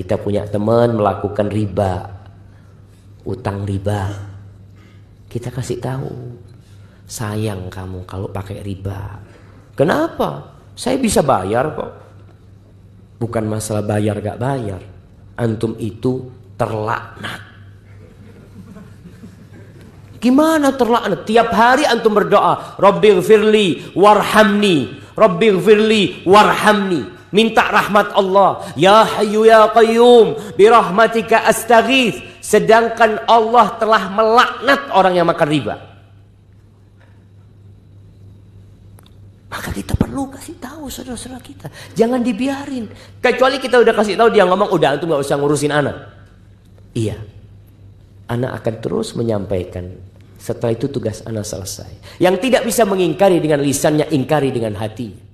kita punya teman melakukan riba, utang riba, kita kasih tahu, sayang kamu kalau pakai riba. Kenapa? Saya bisa bayar kok. Bukan masalah bayar gak bayar. Antum itu terlaknat. Gimana terlaknat? Tiap hari antum berdoa, Rabbi firli warhamni, Rabbi firli warhamni minta rahmat Allah ya hayyu ya qayyum birahmatika astaghith sedangkan Allah telah melaknat orang yang makan riba maka kita perlu kasih tahu saudara-saudara kita jangan dibiarin kecuali kita udah kasih tahu dia ngomong udah itu nggak usah ngurusin anak iya anak akan terus menyampaikan setelah itu tugas anak selesai. Yang tidak bisa mengingkari dengan lisannya, ingkari dengan hatinya.